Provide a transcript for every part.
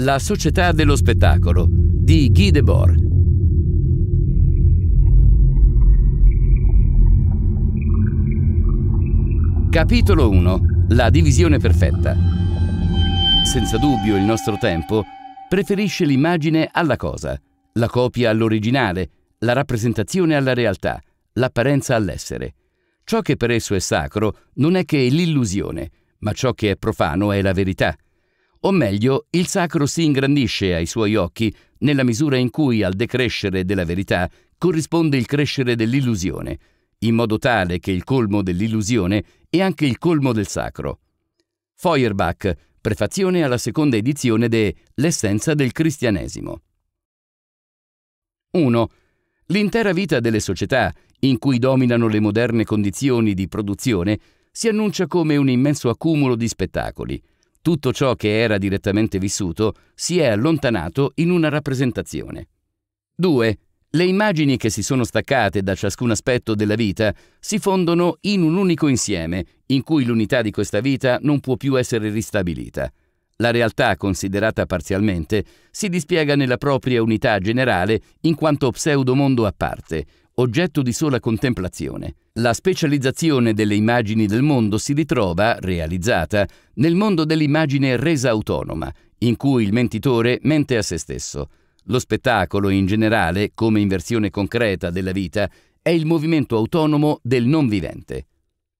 La società dello spettacolo di Guy Debord. Capitolo 1. La divisione perfetta. Senza dubbio il nostro tempo preferisce l'immagine alla cosa, la copia all'originale, la rappresentazione alla realtà, l'apparenza all'essere. Ciò che per esso è sacro non è che l'illusione, ma ciò che è profano è la verità. O meglio, il sacro si ingrandisce ai suoi occhi nella misura in cui al decrescere della verità corrisponde il crescere dell'illusione, in modo tale che il colmo dell'illusione è anche il colmo del sacro. Feuerbach, prefazione alla seconda edizione de L'essenza del cristianesimo. 1. L'intera vita delle società, in cui dominano le moderne condizioni di produzione, si annuncia come un immenso accumulo di spettacoli – tutto ciò che era direttamente vissuto si è allontanato in una rappresentazione. 2. Le immagini che si sono staccate da ciascun aspetto della vita si fondono in un unico insieme, in cui l'unità di questa vita non può più essere ristabilita. La realtà, considerata parzialmente, si dispiega nella propria unità generale in quanto pseudomondo a parte, oggetto di sola contemplazione. La specializzazione delle immagini del mondo si ritrova, realizzata, nel mondo dell'immagine resa autonoma, in cui il mentitore mente a se stesso. Lo spettacolo in generale, come inversione concreta della vita, è il movimento autonomo del non vivente.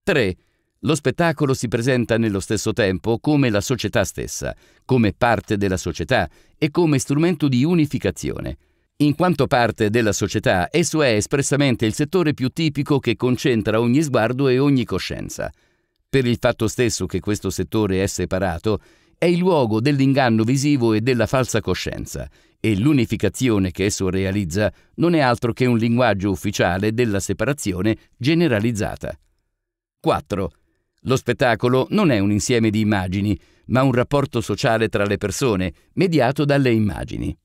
3. Lo spettacolo si presenta nello stesso tempo come la società stessa, come parte della società e come strumento di unificazione. In quanto parte della società, esso è espressamente il settore più tipico che concentra ogni sguardo e ogni coscienza. Per il fatto stesso che questo settore è separato, è il luogo dell'inganno visivo e della falsa coscienza, e l'unificazione che esso realizza non è altro che un linguaggio ufficiale della separazione generalizzata. 4. Lo spettacolo non è un insieme di immagini, ma un rapporto sociale tra le persone, mediato dalle immagini.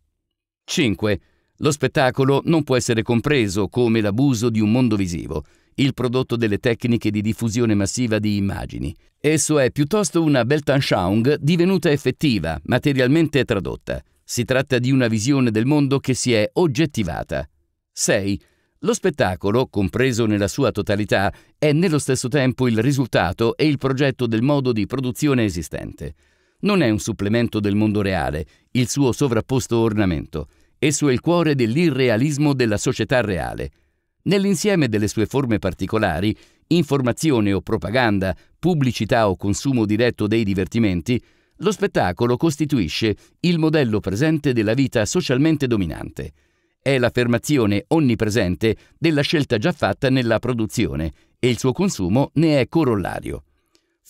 5. Lo spettacolo non può essere compreso come l'abuso di un mondo visivo, il prodotto delle tecniche di diffusione massiva di immagini. Esso è piuttosto una Beltanschauung divenuta effettiva, materialmente tradotta. Si tratta di una visione del mondo che si è oggettivata. 6. Lo spettacolo, compreso nella sua totalità, è nello stesso tempo il risultato e il progetto del modo di produzione esistente. Non è un supplemento del mondo reale, il suo sovrapposto ornamento Esso è il cuore dell'irrealismo della società reale. Nell'insieme delle sue forme particolari, informazione o propaganda, pubblicità o consumo diretto dei divertimenti, lo spettacolo costituisce il modello presente della vita socialmente dominante. È l'affermazione onnipresente della scelta già fatta nella produzione e il suo consumo ne è corollario.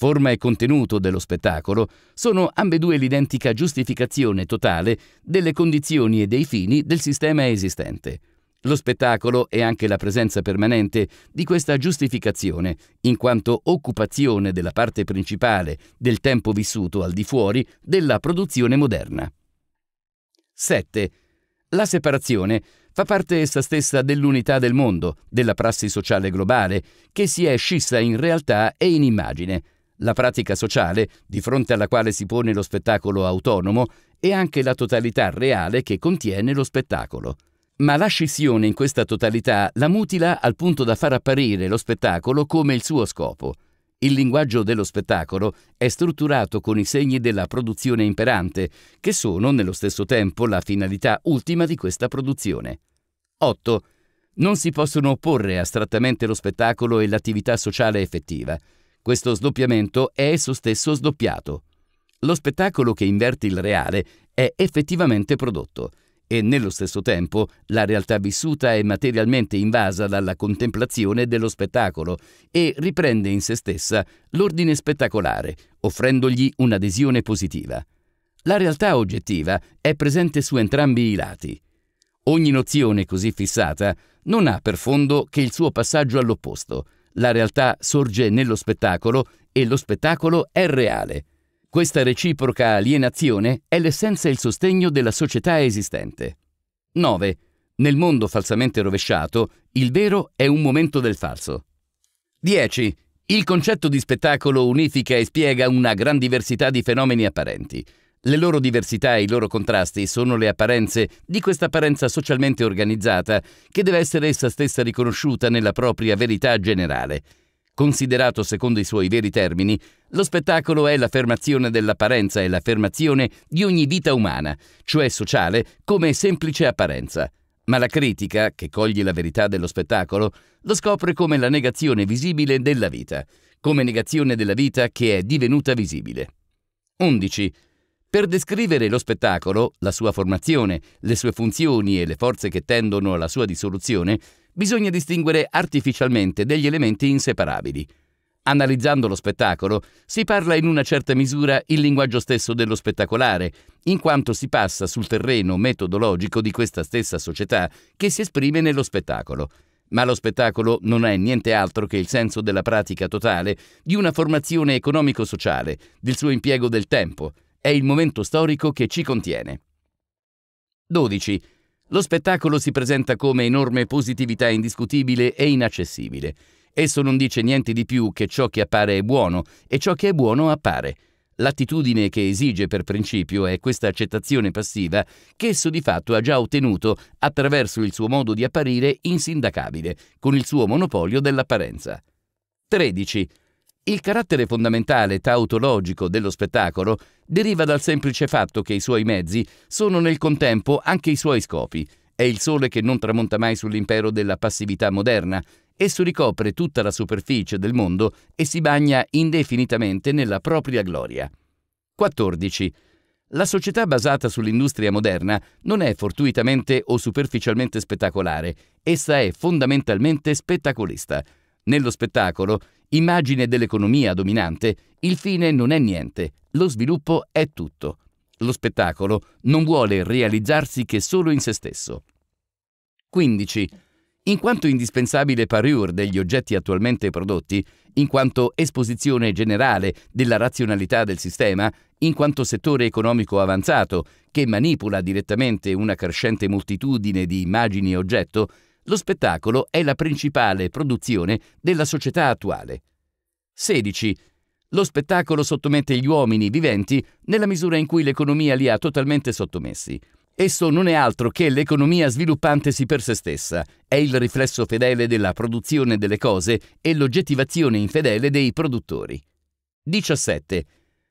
Forma e contenuto dello spettacolo sono ambedue l'identica giustificazione totale delle condizioni e dei fini del sistema esistente. Lo spettacolo è anche la presenza permanente di questa giustificazione, in quanto occupazione della parte principale del tempo vissuto al di fuori della produzione moderna. 7. La separazione fa parte essa stessa dell'unità del mondo, della prassi sociale globale, che si è scissa in realtà e in immagine, la pratica sociale, di fronte alla quale si pone lo spettacolo autonomo, e anche la totalità reale che contiene lo spettacolo. Ma la scissione in questa totalità la mutila al punto da far apparire lo spettacolo come il suo scopo. Il linguaggio dello spettacolo è strutturato con i segni della produzione imperante, che sono nello stesso tempo la finalità ultima di questa produzione. 8. Non si possono opporre astrattamente lo spettacolo e l'attività sociale effettiva. Questo sdoppiamento è esso stesso sdoppiato. Lo spettacolo che inverte il reale è effettivamente prodotto e nello stesso tempo la realtà vissuta è materialmente invasa dalla contemplazione dello spettacolo e riprende in se stessa l'ordine spettacolare, offrendogli un'adesione positiva. La realtà oggettiva è presente su entrambi i lati. Ogni nozione così fissata non ha per fondo che il suo passaggio all'opposto, la realtà sorge nello spettacolo e lo spettacolo è reale. Questa reciproca alienazione è l'essenza e il sostegno della società esistente. 9. Nel mondo falsamente rovesciato, il vero è un momento del falso. 10. Il concetto di spettacolo unifica e spiega una gran diversità di fenomeni apparenti. Le loro diversità e i loro contrasti sono le apparenze di questa apparenza socialmente organizzata che deve essere essa stessa riconosciuta nella propria verità generale. Considerato secondo i suoi veri termini, lo spettacolo è l'affermazione dell'apparenza e l'affermazione di ogni vita umana, cioè sociale, come semplice apparenza. Ma la critica, che coglie la verità dello spettacolo, lo scopre come la negazione visibile della vita, come negazione della vita che è divenuta visibile. 11. Per descrivere lo spettacolo, la sua formazione, le sue funzioni e le forze che tendono alla sua dissoluzione, bisogna distinguere artificialmente degli elementi inseparabili. Analizzando lo spettacolo, si parla in una certa misura il linguaggio stesso dello spettacolare, in quanto si passa sul terreno metodologico di questa stessa società che si esprime nello spettacolo. Ma lo spettacolo non è niente altro che il senso della pratica totale di una formazione economico-sociale, del suo impiego del tempo, è il momento storico che ci contiene. 12. Lo spettacolo si presenta come enorme positività indiscutibile e inaccessibile. Esso non dice niente di più che ciò che appare è buono e ciò che è buono appare. L'attitudine che esige per principio è questa accettazione passiva che esso di fatto ha già ottenuto attraverso il suo modo di apparire insindacabile, con il suo monopolio dell'apparenza. 13. Il carattere fondamentale tautologico dello spettacolo deriva dal semplice fatto che i suoi mezzi sono nel contempo anche i suoi scopi. È il sole che non tramonta mai sull'impero della passività moderna, esso ricopre tutta la superficie del mondo e si bagna indefinitamente nella propria gloria. 14. La società basata sull'industria moderna non è fortuitamente o superficialmente spettacolare, essa è fondamentalmente spettacolista. Nello spettacolo immagine dell'economia dominante, il fine non è niente, lo sviluppo è tutto. Lo spettacolo non vuole realizzarsi che solo in se stesso. 15. In quanto indispensabile parure degli oggetti attualmente prodotti, in quanto esposizione generale della razionalità del sistema, in quanto settore economico avanzato che manipola direttamente una crescente moltitudine di immagini e oggetto, lo spettacolo è la principale produzione della società attuale. 16. Lo spettacolo sottomette gli uomini viventi nella misura in cui l'economia li ha totalmente sottomessi. Esso non è altro che l'economia sviluppantesi per se stessa, è il riflesso fedele della produzione delle cose e l'oggettivazione infedele dei produttori. 17.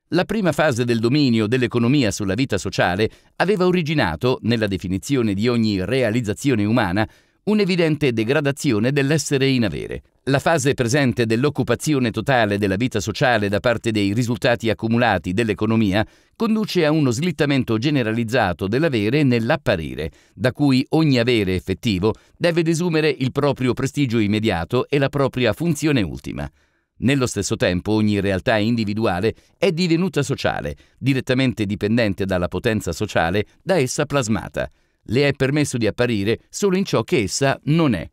La prima fase del dominio dell'economia sulla vita sociale aveva originato, nella definizione di ogni realizzazione umana, un'evidente degradazione dell'essere in avere. La fase presente dell'occupazione totale della vita sociale da parte dei risultati accumulati dell'economia conduce a uno slittamento generalizzato dell'avere nell'apparire, da cui ogni avere effettivo deve desumere il proprio prestigio immediato e la propria funzione ultima. Nello stesso tempo ogni realtà individuale è divenuta sociale, direttamente dipendente dalla potenza sociale da essa plasmata le è permesso di apparire solo in ciò che essa non è.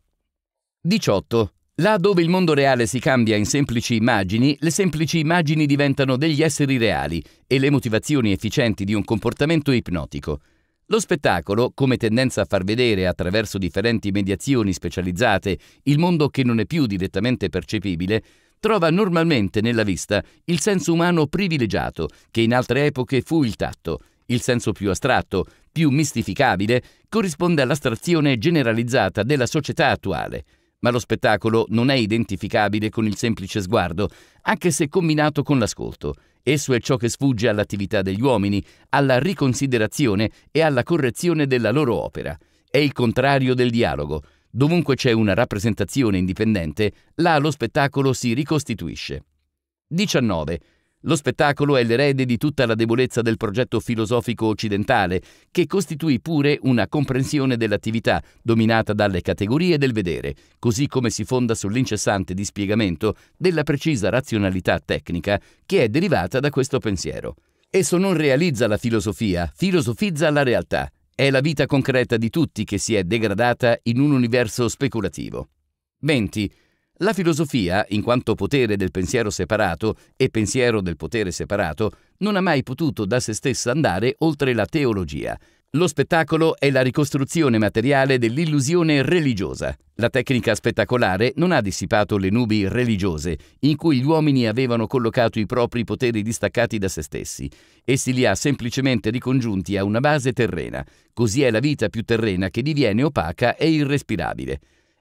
18. Là dove il mondo reale si cambia in semplici immagini, le semplici immagini diventano degli esseri reali e le motivazioni efficienti di un comportamento ipnotico. Lo spettacolo, come tendenza a far vedere attraverso differenti mediazioni specializzate il mondo che non è più direttamente percepibile, trova normalmente nella vista il senso umano privilegiato che in altre epoche fu il tatto il senso più astratto, più mistificabile, corrisponde all'astrazione generalizzata della società attuale, ma lo spettacolo non è identificabile con il semplice sguardo, anche se combinato con l'ascolto. Esso è ciò che sfugge all'attività degli uomini, alla riconsiderazione e alla correzione della loro opera. È il contrario del dialogo. Dovunque c'è una rappresentazione indipendente, là lo spettacolo si ricostituisce. 19. Lo spettacolo è l'erede di tutta la debolezza del progetto filosofico occidentale, che costituì pure una comprensione dell'attività dominata dalle categorie del vedere, così come si fonda sull'incessante dispiegamento della precisa razionalità tecnica che è derivata da questo pensiero. Esso non realizza la filosofia, filosofizza la realtà. È la vita concreta di tutti che si è degradata in un universo speculativo. 20. La filosofia, in quanto potere del pensiero separato e pensiero del potere separato, non ha mai potuto da se stessa andare oltre la teologia. Lo spettacolo è la ricostruzione materiale dell'illusione religiosa. La tecnica spettacolare non ha dissipato le nubi religiose in cui gli uomini avevano collocato i propri poteri distaccati da se stessi. Essi li ha semplicemente ricongiunti a una base terrena. Così è la vita più terrena che diviene opaca e irrespirabile.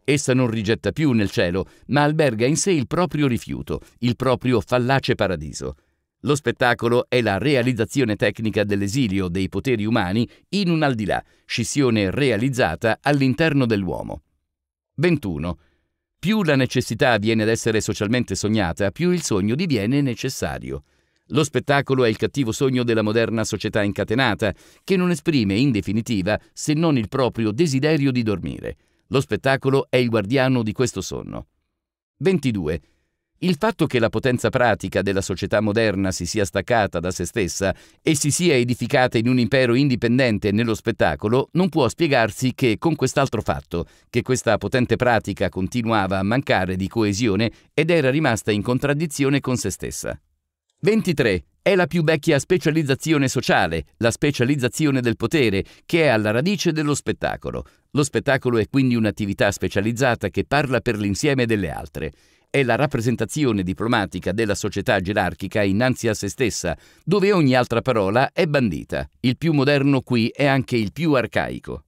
Essa non rigetta più nel cielo, ma alberga in sé il proprio rifiuto, il proprio fallace paradiso. Lo spettacolo è la realizzazione tecnica dell'esilio dei poteri umani in un al di là, scissione realizzata all'interno dell'uomo. 21. Più la necessità viene ad essere socialmente sognata, più il sogno diviene necessario. Lo spettacolo è il cattivo sogno della moderna società incatenata, che non esprime in definitiva se non il proprio desiderio di dormire. Lo spettacolo è il guardiano di questo sonno. 22. Il fatto che la potenza pratica della società moderna si sia staccata da se stessa e si sia edificata in un impero indipendente nello spettacolo non può spiegarsi che con quest'altro fatto, che questa potente pratica continuava a mancare di coesione ed era rimasta in contraddizione con se stessa. 23. È la più vecchia specializzazione sociale, la specializzazione del potere, che è alla radice dello spettacolo. Lo spettacolo è quindi un'attività specializzata che parla per l'insieme delle altre. È la rappresentazione diplomatica della società gerarchica innanzi a se stessa, dove ogni altra parola è bandita. Il più moderno qui è anche il più arcaico.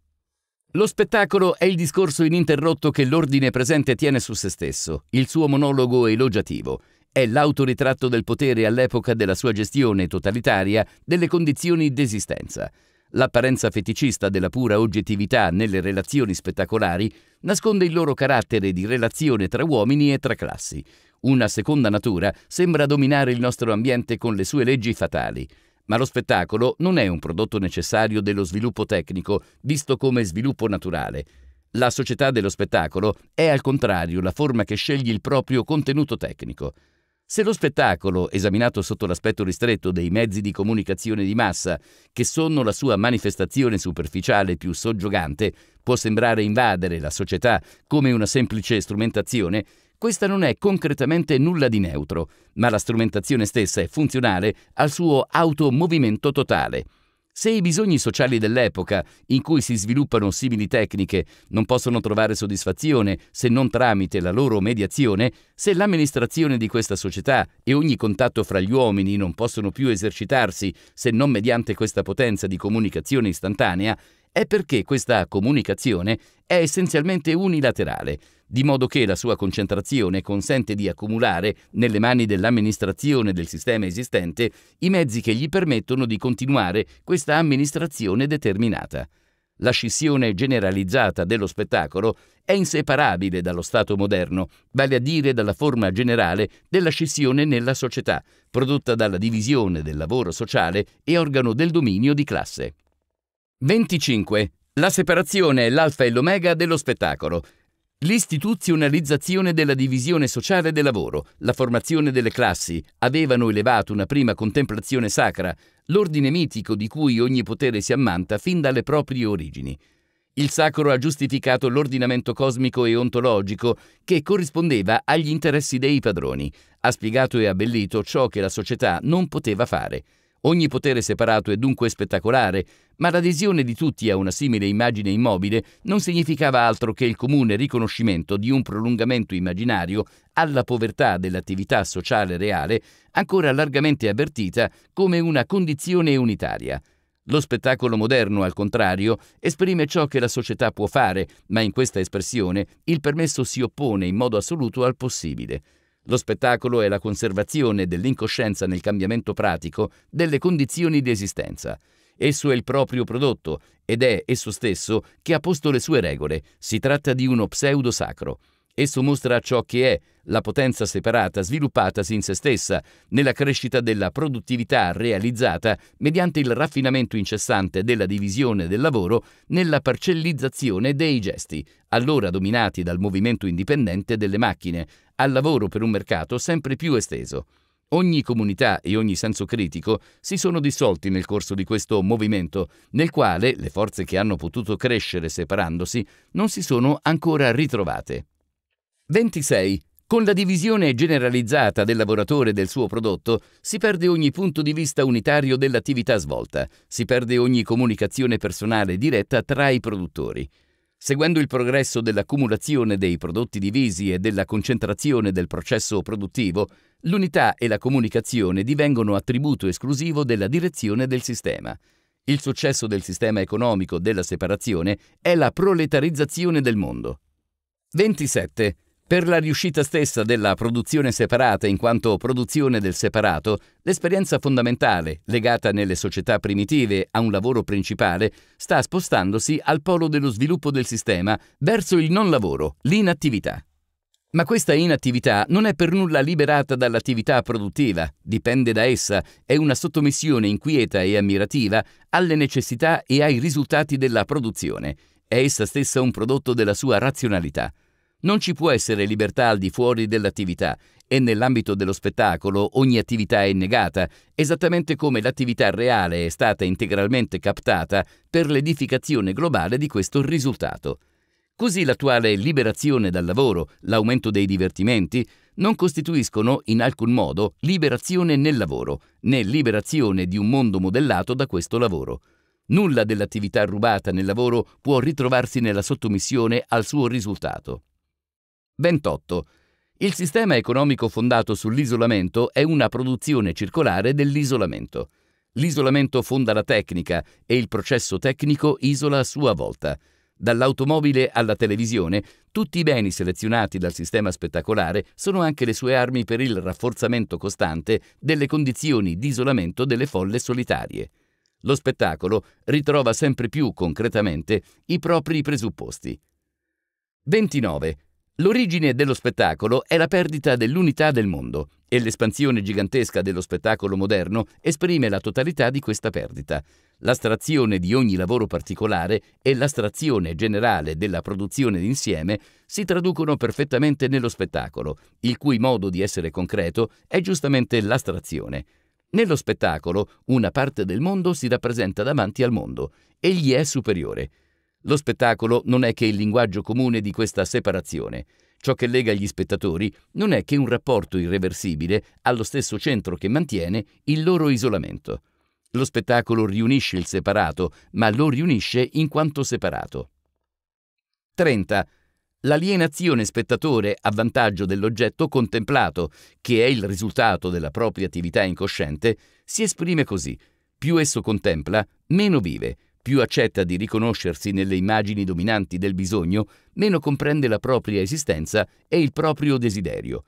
Lo spettacolo è il discorso ininterrotto che l'ordine presente tiene su se stesso, il suo monologo elogiativo. È l'autoritratto del potere all'epoca della sua gestione totalitaria delle condizioni d'esistenza. L'apparenza feticista della pura oggettività nelle relazioni spettacolari nasconde il loro carattere di relazione tra uomini e tra classi. Una seconda natura sembra dominare il nostro ambiente con le sue leggi fatali. Ma lo spettacolo non è un prodotto necessario dello sviluppo tecnico, visto come sviluppo naturale. La società dello spettacolo è al contrario la forma che sceglie il proprio contenuto tecnico. Se lo spettacolo, esaminato sotto l'aspetto ristretto dei mezzi di comunicazione di massa, che sono la sua manifestazione superficiale più soggiogante, può sembrare invadere la società come una semplice strumentazione, questa non è concretamente nulla di neutro, ma la strumentazione stessa è funzionale al suo automovimento totale. Se i bisogni sociali dell'epoca, in cui si sviluppano simili tecniche, non possono trovare soddisfazione se non tramite la loro mediazione, se l'amministrazione di questa società e ogni contatto fra gli uomini non possono più esercitarsi se non mediante questa potenza di comunicazione istantanea, è perché questa comunicazione è essenzialmente unilaterale, di modo che la sua concentrazione consente di accumulare nelle mani dell'amministrazione del sistema esistente i mezzi che gli permettono di continuare questa amministrazione determinata. La scissione generalizzata dello spettacolo è inseparabile dallo Stato moderno, vale a dire dalla forma generale della scissione nella società, prodotta dalla divisione del lavoro sociale e organo del dominio di classe. 25. La separazione è l'alfa e l'omega dello spettacolo, L'istituzionalizzazione della divisione sociale del lavoro, la formazione delle classi, avevano elevato una prima contemplazione sacra, l'ordine mitico di cui ogni potere si ammanta fin dalle proprie origini. Il sacro ha giustificato l'ordinamento cosmico e ontologico che corrispondeva agli interessi dei padroni, ha spiegato e abbellito ciò che la società non poteva fare. Ogni potere separato è dunque spettacolare, ma l'adesione di tutti a una simile immagine immobile non significava altro che il comune riconoscimento di un prolungamento immaginario alla povertà dell'attività sociale reale, ancora largamente avvertita come una condizione unitaria. Lo spettacolo moderno, al contrario, esprime ciò che la società può fare, ma in questa espressione il permesso si oppone in modo assoluto al possibile. Lo spettacolo è la conservazione dell'incoscienza nel cambiamento pratico delle condizioni di esistenza. Esso è il proprio prodotto ed è esso stesso che ha posto le sue regole. Si tratta di uno pseudo sacro. Esso mostra ciò che è, la potenza separata sviluppatasi in se stessa, nella crescita della produttività realizzata mediante il raffinamento incessante della divisione del lavoro nella parcellizzazione dei gesti, allora dominati dal movimento indipendente delle macchine, al lavoro per un mercato sempre più esteso. Ogni comunità e ogni senso critico si sono dissolti nel corso di questo movimento, nel quale le forze che hanno potuto crescere separandosi non si sono ancora ritrovate. 26. Con la divisione generalizzata del lavoratore e del suo prodotto si perde ogni punto di vista unitario dell'attività svolta, si perde ogni comunicazione personale diretta tra i produttori. Seguendo il progresso dell'accumulazione dei prodotti divisi e della concentrazione del processo produttivo, l'unità e la comunicazione divengono attributo esclusivo della direzione del sistema. Il successo del sistema economico della separazione è la proletarizzazione del mondo. 27. Per la riuscita stessa della produzione separata in quanto produzione del separato, l'esperienza fondamentale, legata nelle società primitive a un lavoro principale, sta spostandosi al polo dello sviluppo del sistema, verso il non lavoro, l'inattività. Ma questa inattività non è per nulla liberata dall'attività produttiva, dipende da essa, è una sottomissione inquieta e ammirativa alle necessità e ai risultati della produzione, è essa stessa un prodotto della sua razionalità. Non ci può essere libertà al di fuori dell'attività e nell'ambito dello spettacolo ogni attività è negata, esattamente come l'attività reale è stata integralmente captata per l'edificazione globale di questo risultato. Così l'attuale liberazione dal lavoro, l'aumento dei divertimenti, non costituiscono in alcun modo liberazione nel lavoro, né liberazione di un mondo modellato da questo lavoro. Nulla dell'attività rubata nel lavoro può ritrovarsi nella sottomissione al suo risultato. 28. Il sistema economico fondato sull'isolamento è una produzione circolare dell'isolamento. L'isolamento fonda la tecnica e il processo tecnico isola a sua volta. Dall'automobile alla televisione, tutti i beni selezionati dal sistema spettacolare sono anche le sue armi per il rafforzamento costante delle condizioni di isolamento delle folle solitarie. Lo spettacolo ritrova sempre più concretamente i propri presupposti. 29. L'origine dello spettacolo è la perdita dell'unità del mondo e l'espansione gigantesca dello spettacolo moderno esprime la totalità di questa perdita. L'astrazione di ogni lavoro particolare e l'astrazione generale della produzione d'insieme si traducono perfettamente nello spettacolo, il cui modo di essere concreto è giustamente l'astrazione. Nello spettacolo una parte del mondo si rappresenta davanti al mondo, egli è superiore. Lo spettacolo non è che il linguaggio comune di questa separazione. Ciò che lega gli spettatori non è che un rapporto irreversibile allo stesso centro che mantiene il loro isolamento. Lo spettacolo riunisce il separato, ma lo riunisce in quanto separato. 30. L'alienazione spettatore a vantaggio dell'oggetto contemplato, che è il risultato della propria attività incosciente, si esprime così. Più esso contempla, meno vive più accetta di riconoscersi nelle immagini dominanti del bisogno, meno comprende la propria esistenza e il proprio desiderio.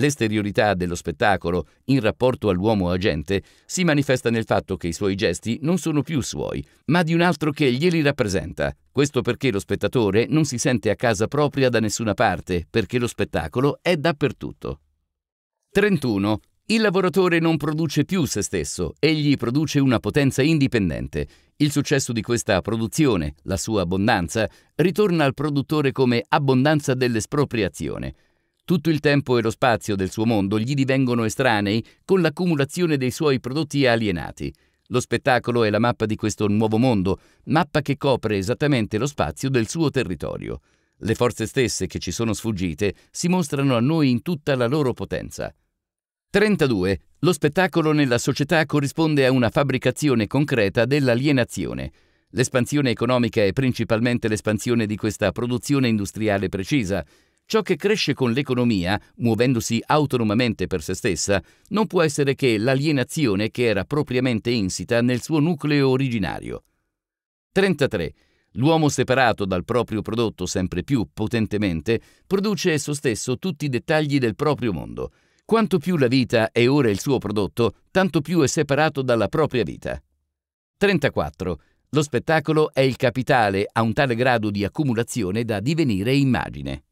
L'esteriorità dello spettacolo in rapporto all'uomo agente si manifesta nel fatto che i suoi gesti non sono più suoi, ma di un altro che glieli rappresenta. Questo perché lo spettatore non si sente a casa propria da nessuna parte, perché lo spettacolo è dappertutto. 31. Il lavoratore non produce più se stesso, egli produce una potenza indipendente. Il successo di questa produzione, la sua abbondanza, ritorna al produttore come abbondanza dell'espropriazione. Tutto il tempo e lo spazio del suo mondo gli divengono estranei con l'accumulazione dei suoi prodotti alienati. Lo spettacolo è la mappa di questo nuovo mondo, mappa che copre esattamente lo spazio del suo territorio. Le forze stesse che ci sono sfuggite si mostrano a noi in tutta la loro potenza. 32. Lo spettacolo nella società corrisponde a una fabbricazione concreta dell'alienazione. L'espansione economica è principalmente l'espansione di questa produzione industriale precisa. Ciò che cresce con l'economia, muovendosi autonomamente per se stessa, non può essere che l'alienazione che era propriamente insita nel suo nucleo originario. 33. L'uomo separato dal proprio prodotto sempre più potentemente produce esso stesso tutti i dettagli del proprio mondo. Quanto più la vita è ora il suo prodotto, tanto più è separato dalla propria vita. 34. Lo spettacolo è il capitale a un tale grado di accumulazione da divenire immagine.